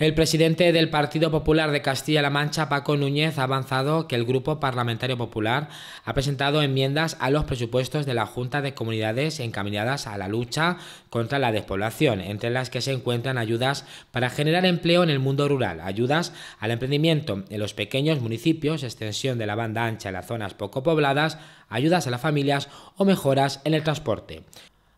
El presidente del Partido Popular de Castilla-La Mancha, Paco Núñez, ha avanzado que el Grupo Parlamentario Popular ha presentado enmiendas a los presupuestos de la Junta de Comunidades encaminadas a la lucha contra la despoblación, entre las que se encuentran ayudas para generar empleo en el mundo rural, ayudas al emprendimiento en los pequeños municipios, extensión de la banda ancha en las zonas poco pobladas, ayudas a las familias o mejoras en el transporte.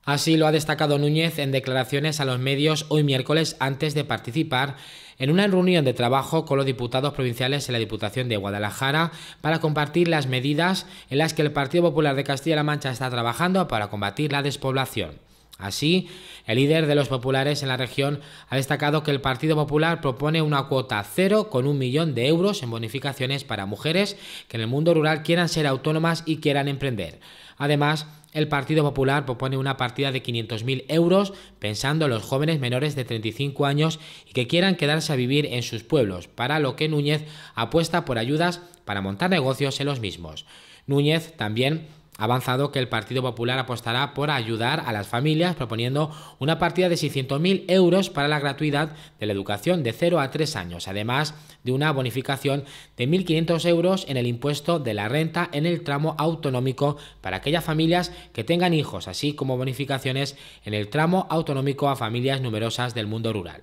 Así lo ha destacado Núñez en declaraciones a los medios hoy miércoles antes de participar en una reunión de trabajo con los diputados provinciales en la Diputación de Guadalajara para compartir las medidas en las que el Partido Popular de Castilla-La Mancha está trabajando para combatir la despoblación. Así, el líder de los populares en la región ha destacado que el Partido Popular propone una cuota cero con un millón de euros en bonificaciones para mujeres que en el mundo rural quieran ser autónomas y quieran emprender. Además, el Partido Popular propone una partida de 500.000 euros pensando en los jóvenes menores de 35 años y que quieran quedarse a vivir en sus pueblos, para lo que Núñez apuesta por ayudas para montar negocios en los mismos. Núñez también avanzado que el Partido Popular apostará por ayudar a las familias proponiendo una partida de 600.000 euros para la gratuidad de la educación de 0 a 3 años, además de una bonificación de 1.500 euros en el impuesto de la renta en el tramo autonómico para aquellas familias que tengan hijos, así como bonificaciones en el tramo autonómico a familias numerosas del mundo rural.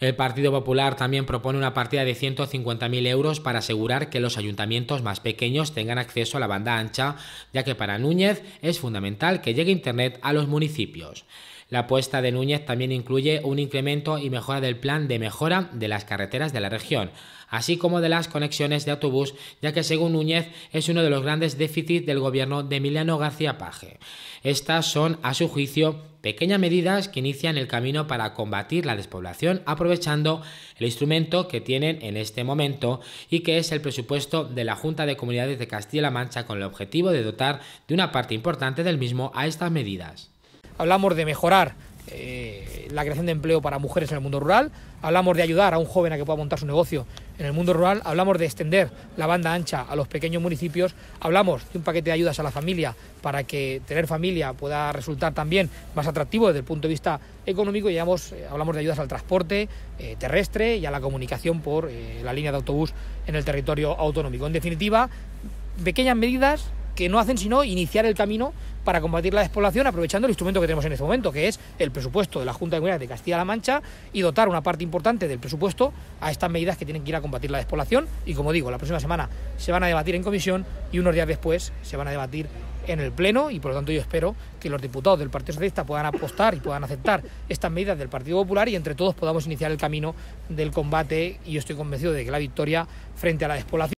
El Partido Popular también propone una partida de 150.000 euros para asegurar que los ayuntamientos más pequeños tengan acceso a la banda ancha, ya que para Núñez es fundamental que llegue Internet a los municipios. La apuesta de Núñez también incluye un incremento y mejora del plan de mejora de las carreteras de la región, así como de las conexiones de autobús, ya que según Núñez es uno de los grandes déficits del gobierno de Emiliano García Page. Estas son, a su juicio, pequeñas medidas que inician el camino para combatir la despoblación aprovechando el instrumento que tienen en este momento y que es el presupuesto de la Junta de Comunidades de Castilla-La Mancha con el objetivo de dotar de una parte importante del mismo a estas medidas. Hablamos de mejorar eh, la creación de empleo para mujeres en el mundo rural, hablamos de ayudar a un joven a que pueda montar su negocio en el mundo rural, hablamos de extender la banda ancha a los pequeños municipios, hablamos de un paquete de ayudas a la familia para que tener familia pueda resultar también más atractivo desde el punto de vista económico, y hablamos eh, de ayudas al transporte eh, terrestre y a la comunicación por la línea de autobús en el territorio autonómico. En definitiva, pequeñas medidas que no hacen sino iniciar el camino para combatir la despoblación aprovechando el instrumento que tenemos en este momento, que es el presupuesto de la Junta de Comunidades de Castilla-La Mancha y dotar una parte importante del presupuesto a estas medidas que tienen que ir a combatir la despoblación. Y como digo, la próxima semana se van a debatir en comisión y unos días después se van a debatir en el Pleno y por lo tanto yo espero que los diputados del Partido Socialista puedan apostar y puedan aceptar estas medidas del Partido Popular y entre todos podamos iniciar el camino del combate y yo estoy convencido de que la victoria frente a la despoblación